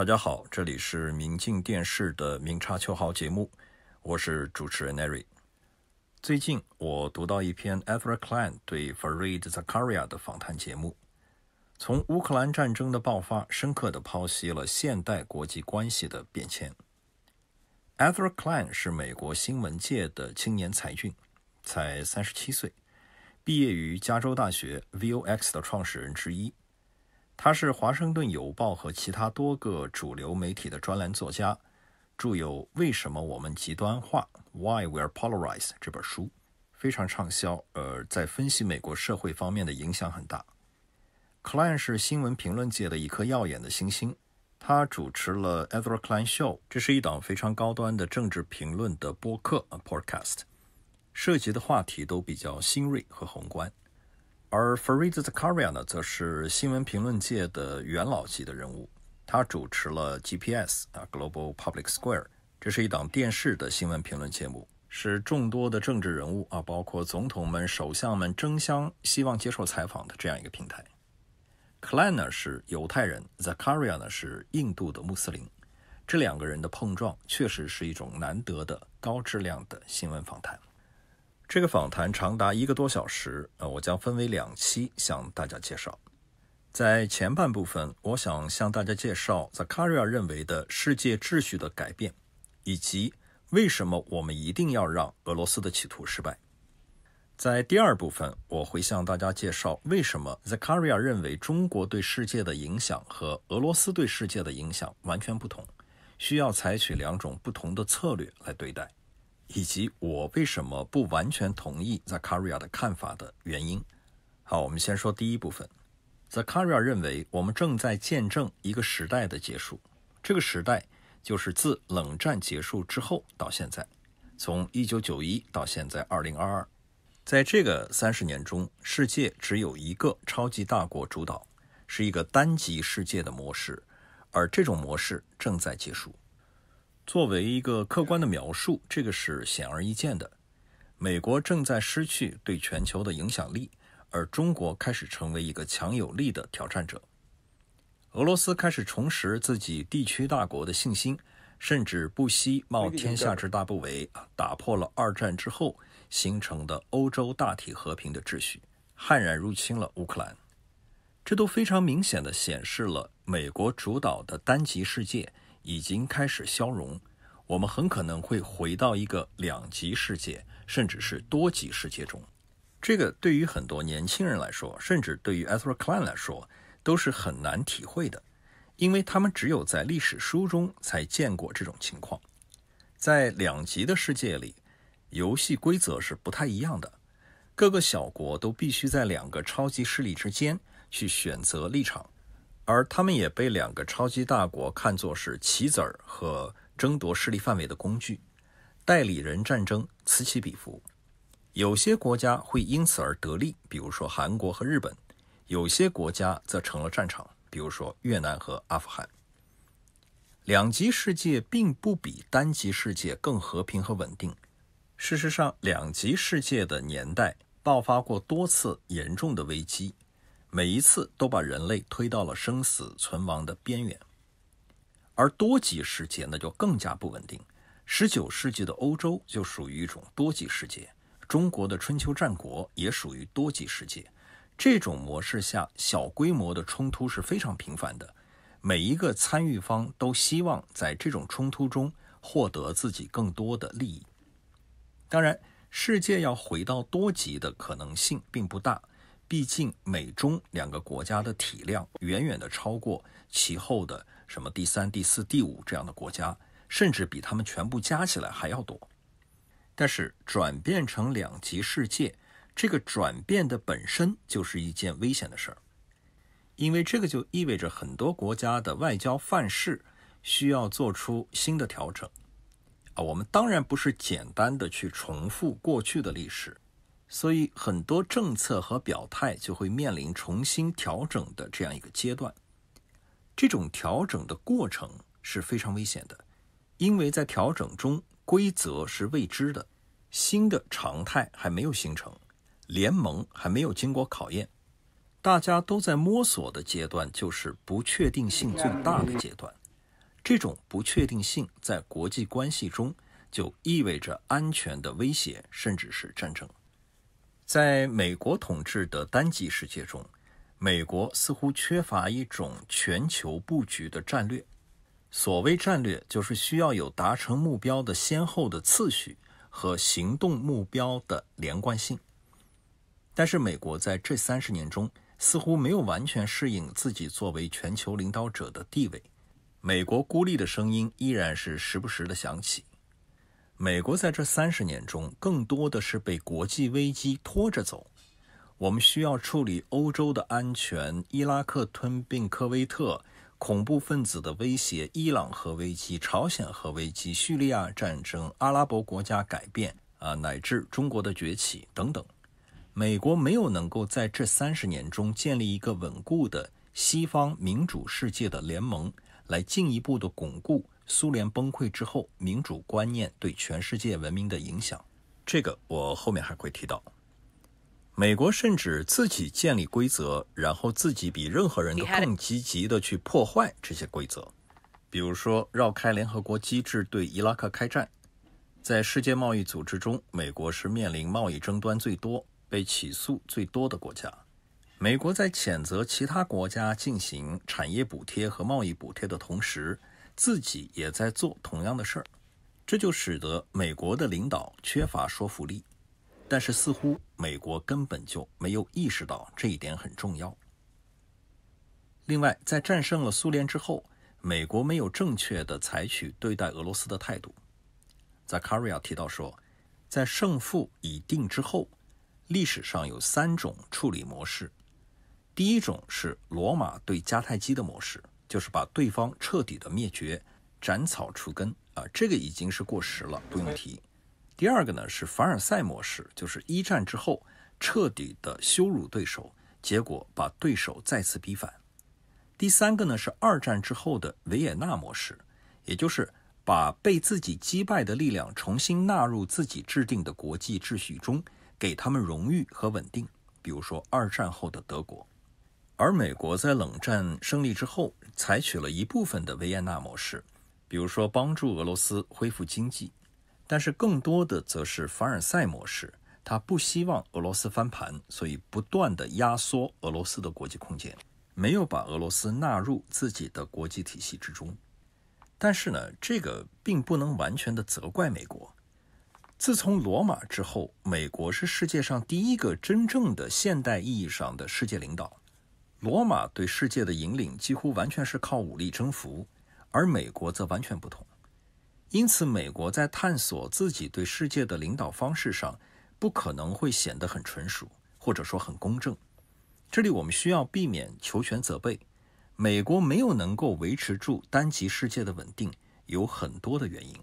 大家好，这里是明镜电视的《明察秋毫》节目，我是主持人 Neri。最近我读到一篇 e t h e t Klein 对 Farid Zakaria 的访谈节目，从乌克兰战争的爆发，深刻的剖析了现代国际关系的变迁。e t h e t Klein 是美国新闻界的青年才俊，才三十七岁，毕业于加州大学，Vox 的创始人之一。他是《华盛顿邮报》和其他多个主流媒体的专栏作家，著有《为什么我们极端化》（Why We're Polarized） 这本书，非常畅销。呃，在分析美国社会方面的影响很大。c l a n 是新闻评论界的一颗耀眼的新星，他主持了 e t h a r d Clay Show，这是一档非常高端的政治评论的播客 （Podcast），涉及的话题都比较新锐和宏观。而 f a r i e d Zakaria 呢，则是新闻评论界的元老级的人物。他主持了 GPS 啊 Global Public Square，这是一档电视的新闻评论节目，是众多的政治人物啊，包括总统们、首相们，争相希望接受采访的这样一个平台。k l a n a 是犹太人，Zakaria 呢是印度的穆斯林。这两个人的碰撞，确实是一种难得的高质量的新闻访谈。这个访谈长达一个多小时，呃，我将分为两期向大家介绍。在前半部分，我想向大家介绍 Zakaria 认为的世界秩序的改变，以及为什么我们一定要让俄罗斯的企图失败。在第二部分，我会向大家介绍为什么 Zakaria 认为中国对世界的影响和俄罗斯对世界的影响完全不同，需要采取两种不同的策略来对待。以及我为什么不完全同意 Zakaria 的看法的原因。好，我们先说第一部分。Zakaria 认为，我们正在见证一个时代的结束，这个时代就是自冷战结束之后到现在，从1991到现在2022。在这个三十年中，世界只有一个超级大国主导，是一个单极世界的模式，而这种模式正在结束。作为一个客观的描述，这个是显而易见的。美国正在失去对全球的影响力，而中国开始成为一个强有力的挑战者。俄罗斯开始重拾自己地区大国的信心，甚至不惜冒天下之大不韪打破了二战之后形成的欧洲大体和平的秩序，悍然入侵了乌克兰。这都非常明显的显示了美国主导的单极世界。已经开始消融，我们很可能会回到一个两极世界，甚至是多极世界中。这个对于很多年轻人来说，甚至对于艾萨克·克莱 n 来说，都是很难体会的，因为他们只有在历史书中才见过这种情况。在两极的世界里，游戏规则是不太一样的，各个小国都必须在两个超级势力之间去选择立场。而他们也被两个超级大国看作是棋子儿和争夺势力范围的工具，代理人战争此起彼伏，有些国家会因此而得利，比如说韩国和日本；有些国家则成了战场，比如说越南和阿富汗。两极世界并不比单极世界更和平和稳定，事实上，两极世界的年代爆发过多次严重的危机。每一次都把人类推到了生死存亡的边缘，而多极世界那就更加不稳定。19世纪的欧洲就属于一种多极世界，中国的春秋战国也属于多极世界。这种模式下，小规模的冲突是非常频繁的，每一个参与方都希望在这种冲突中获得自己更多的利益。当然，世界要回到多极的可能性并不大。毕竟，美中两个国家的体量远远的超过其后的什么第三、第四、第五这样的国家，甚至比他们全部加起来还要多。但是，转变成两极世界，这个转变的本身就是一件危险的事儿，因为这个就意味着很多国家的外交范式需要做出新的调整。啊，我们当然不是简单的去重复过去的历史。所以，很多政策和表态就会面临重新调整的这样一个阶段。这种调整的过程是非常危险的，因为在调整中规则是未知的，新的常态还没有形成，联盟还没有经过考验，大家都在摸索的阶段，就是不确定性最大的阶段。这种不确定性在国际关系中就意味着安全的威胁，甚至是战争。在美国统治的单极世界中，美国似乎缺乏一种全球布局的战略。所谓战略，就是需要有达成目标的先后的次序和行动目标的连贯性。但是，美国在这三十年中似乎没有完全适应自己作为全球领导者的地位，美国孤立的声音依然是时不时的响起。美国在这三十年中，更多的是被国际危机拖着走。我们需要处理欧洲的安全、伊拉克吞并科威特、恐怖分子的威胁、伊朗核危机、朝鲜核危机、叙利亚战争、阿拉伯国家改变啊，乃至中国的崛起等等。美国没有能够在这三十年中建立一个稳固的西方民主世界的联盟，来进一步的巩固。苏联崩溃之后，民主观念对全世界文明的影响，这个我后面还会提到。美国甚至自己建立规则，然后自己比任何人都更积极的去破坏这些规则，比如说绕开联合国机制对伊拉克开战。在世界贸易组织中，美国是面临贸易争端最多、被起诉最多的国家。美国在谴责其他国家进行产业补贴和贸易补贴的同时，自己也在做同样的事儿，这就使得美国的领导缺乏说服力。但是似乎美国根本就没有意识到这一点很重要。另外，在战胜了苏联之后，美国没有正确的采取对待俄罗斯的态度。在卡瑞亚提到说，在胜负已定之后，历史上有三种处理模式。第一种是罗马对迦太基的模式。就是把对方彻底的灭绝、斩草除根啊，这个已经是过时了，不用提。第二个呢是凡尔赛模式，就是一战之后彻底的羞辱对手，结果把对手再次逼反。第三个呢是二战之后的维也纳模式，也就是把被自己击败的力量重新纳入自己制定的国际秩序中，给他们荣誉和稳定。比如说二战后的德国，而美国在冷战胜利之后。采取了一部分的维也纳模式，比如说帮助俄罗斯恢复经济，但是更多的则是凡尔赛模式。他不希望俄罗斯翻盘，所以不断的压缩俄罗斯的国际空间，没有把俄罗斯纳入自己的国际体系之中。但是呢，这个并不能完全的责怪美国。自从罗马之后，美国是世界上第一个真正的现代意义上的世界领导。罗马对世界的引领几乎完全是靠武力征服，而美国则完全不同。因此，美国在探索自己对世界的领导方式上，不可能会显得很纯熟，或者说很公正。这里我们需要避免求全责备。美国没有能够维持住单极世界的稳定，有很多的原因。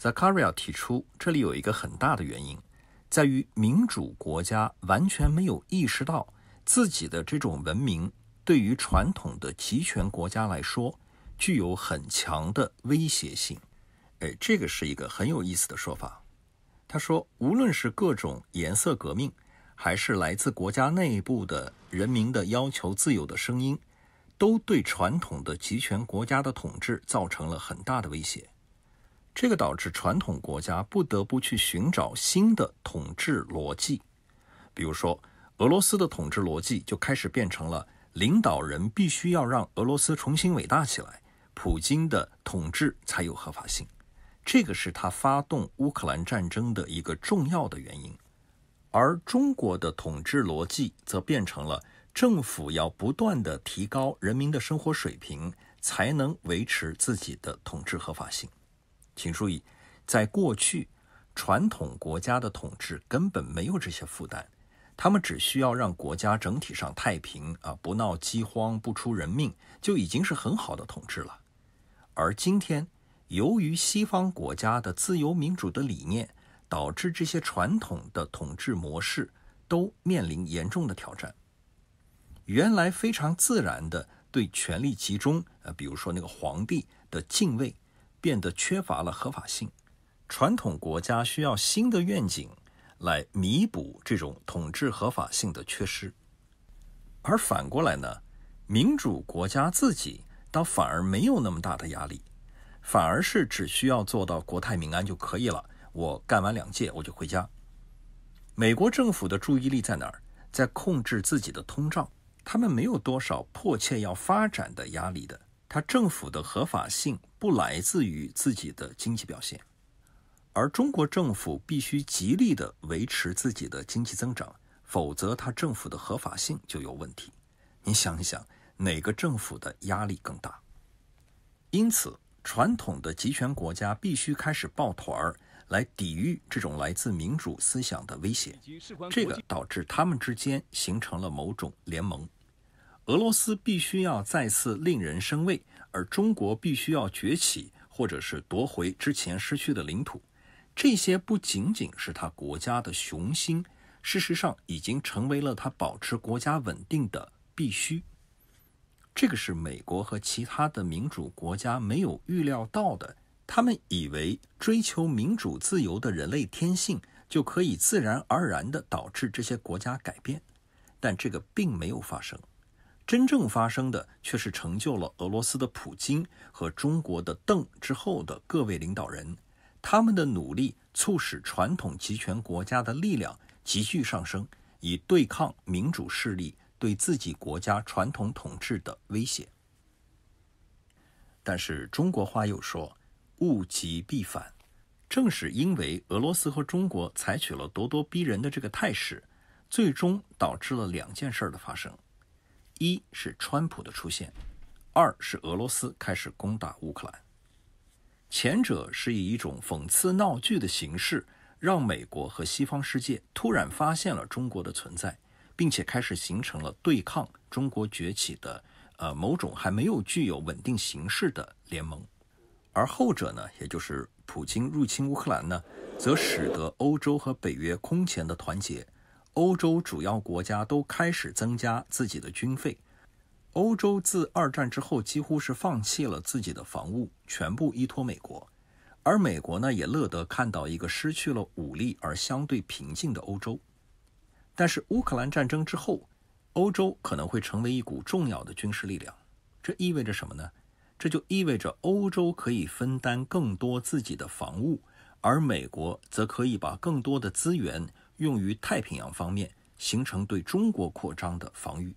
Zakaria 提出，这里有一个很大的原因，在于民主国家完全没有意识到。自己的这种文明对于传统的集权国家来说具有很强的威胁性，哎，这个是一个很有意思的说法。他说，无论是各种颜色革命，还是来自国家内部的人民的要求自由的声音，都对传统的集权国家的统治造成了很大的威胁。这个导致传统国家不得不去寻找新的统治逻辑，比如说。俄罗斯的统治逻辑就开始变成了，领导人必须要让俄罗斯重新伟大起来，普京的统治才有合法性。这个是他发动乌克兰战争的一个重要的原因。而中国的统治逻辑则变成了，政府要不断的提高人民的生活水平，才能维持自己的统治合法性。请注意，在过去，传统国家的统治根本没有这些负担。他们只需要让国家整体上太平啊，不闹饥荒，不出人命，就已经是很好的统治了。而今天，由于西方国家的自由民主的理念，导致这些传统的统治模式都面临严重的挑战。原来非常自然的对权力集中，呃，比如说那个皇帝的敬畏，变得缺乏了合法性。传统国家需要新的愿景。来弥补这种统治合法性的缺失，而反过来呢，民主国家自己倒反而没有那么大的压力，反而是只需要做到国泰民安就可以了。我干完两届我就回家。美国政府的注意力在哪儿？在控制自己的通胀。他们没有多少迫切要发展的压力的。他政府的合法性不来自于自己的经济表现。而中国政府必须极力地维持自己的经济增长，否则他政府的合法性就有问题。你想一想，哪个政府的压力更大？因此，传统的集权国家必须开始抱团儿来抵御这种来自民主思想的威胁。这个导致他们之间形成了某种联盟。俄罗斯必须要再次令人生畏，而中国必须要崛起，或者是夺回之前失去的领土。这些不仅仅是他国家的雄心，事实上已经成为了他保持国家稳定的必须。这个是美国和其他的民主国家没有预料到的。他们以为追求民主自由的人类天性就可以自然而然的导致这些国家改变，但这个并没有发生。真正发生的却是成就了俄罗斯的普京和中国的邓之后的各位领导人。他们的努力促使传统集权国家的力量急剧上升，以对抗民主势力对自己国家传统统治的威胁。但是中国话又说，物极必反。正是因为俄罗斯和中国采取了咄咄逼人的这个态势，最终导致了两件事的发生：一是川普的出现，二是俄罗斯开始攻打乌克兰。前者是以一种讽刺闹剧的形式，让美国和西方世界突然发现了中国的存在，并且开始形成了对抗中国崛起的呃某种还没有具有稳定形式的联盟；而后者呢，也就是普京入侵乌克兰呢，则使得欧洲和北约空前的团结，欧洲主要国家都开始增加自己的军费。欧洲自二战之后几乎是放弃了自己的防务，全部依托美国，而美国呢也乐得看到一个失去了武力而相对平静的欧洲。但是乌克兰战争之后，欧洲可能会成为一股重要的军事力量。这意味着什么呢？这就意味着欧洲可以分担更多自己的防务，而美国则可以把更多的资源用于太平洋方面，形成对中国扩张的防御。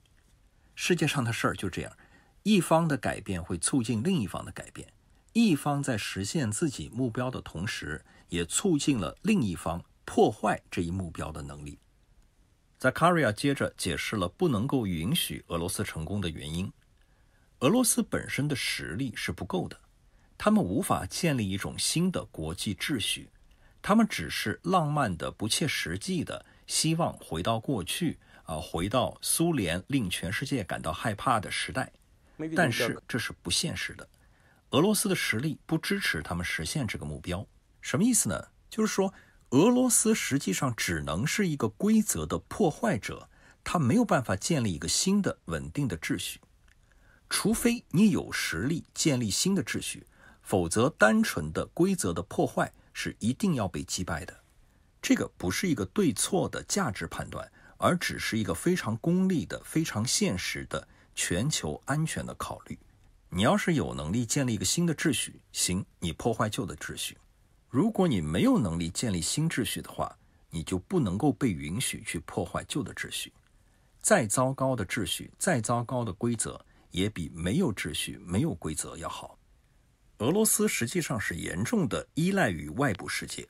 世界上的事儿就这样，一方的改变会促进另一方的改变。一方在实现自己目标的同时，也促进了另一方破坏这一目标的能力。在卡里亚接着解释了不能够允许俄罗斯成功的原因：俄罗斯本身的实力是不够的，他们无法建立一种新的国际秩序，他们只是浪漫的、不切实际的希望回到过去。啊，回到苏联令全世界感到害怕的时代，但是这是不现实的。俄罗斯的实力不支持他们实现这个目标，什么意思呢？就是说，俄罗斯实际上只能是一个规则的破坏者，他没有办法建立一个新的稳定的秩序。除非你有实力建立新的秩序，否则单纯的规则的破坏是一定要被击败的。这个不是一个对错的价值判断。而只是一个非常功利的、非常现实的全球安全的考虑。你要是有能力建立一个新的秩序，行，你破坏旧的秩序；如果你没有能力建立新秩序的话，你就不能够被允许去破坏旧的秩序。再糟糕的秩序，再糟糕的规则，也比没有秩序、没有规则要好。俄罗斯实际上是严重的依赖于外部世界。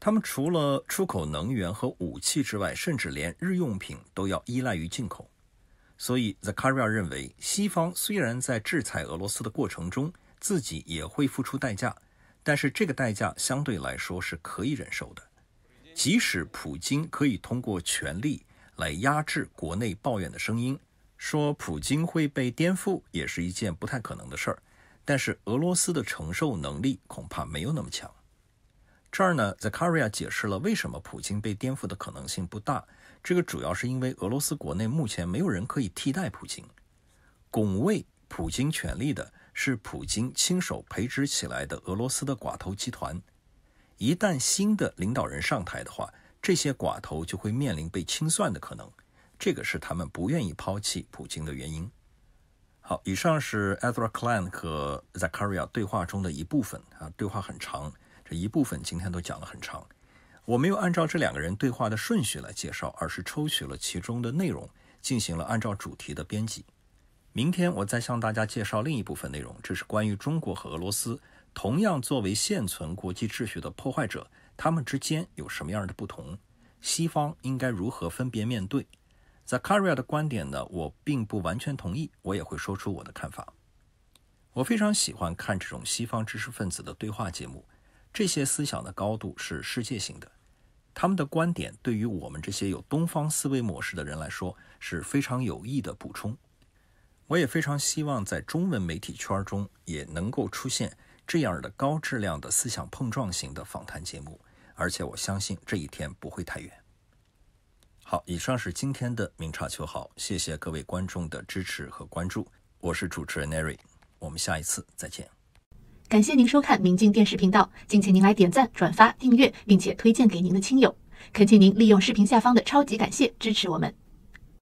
他们除了出口能源和武器之外，甚至连日用品都要依赖于进口。所以，The c r i e r 认为，西方虽然在制裁俄罗斯的过程中自己也会付出代价，但是这个代价相对来说是可以忍受的。即使普京可以通过权力来压制国内抱怨的声音，说普京会被颠覆也是一件不太可能的事儿。但是，俄罗斯的承受能力恐怕没有那么强。这儿呢，Zakaria 解释了为什么普京被颠覆的可能性不大。这个主要是因为俄罗斯国内目前没有人可以替代普京。拱卫普京权力的是普京亲手培植起来的俄罗斯的寡头集团。一旦新的领导人上台的话，这些寡头就会面临被清算的可能。这个是他们不愿意抛弃普京的原因。好，以上是 e z r a Klein 和 Zakaria 对话中的一部分啊。对话很长。一部分今天都讲了很长，我没有按照这两个人对话的顺序来介绍，而是抽取了其中的内容进行了按照主题的编辑。明天我再向大家介绍另一部分内容，这是关于中国和俄罗斯同样作为现存国际秩序的破坏者，他们之间有什么样的不同？西方应该如何分别面对？a Karia 的观点呢？我并不完全同意，我也会说出我的看法。我非常喜欢看这种西方知识分子的对话节目。这些思想的高度是世界性的，他们的观点对于我们这些有东方思维模式的人来说是非常有益的补充。我也非常希望在中文媒体圈中也能够出现这样的高质量的思想碰撞型的访谈节目，而且我相信这一天不会太远。好，以上是今天的明察秋毫，谢谢各位观众的支持和关注，我是主持人 n e r y 我们下一次再见。感谢您收看明镜电视频道，敬请您来点赞、转发、订阅，并且推荐给您的亲友。恳请您利用视频下方的超级感谢支持我们。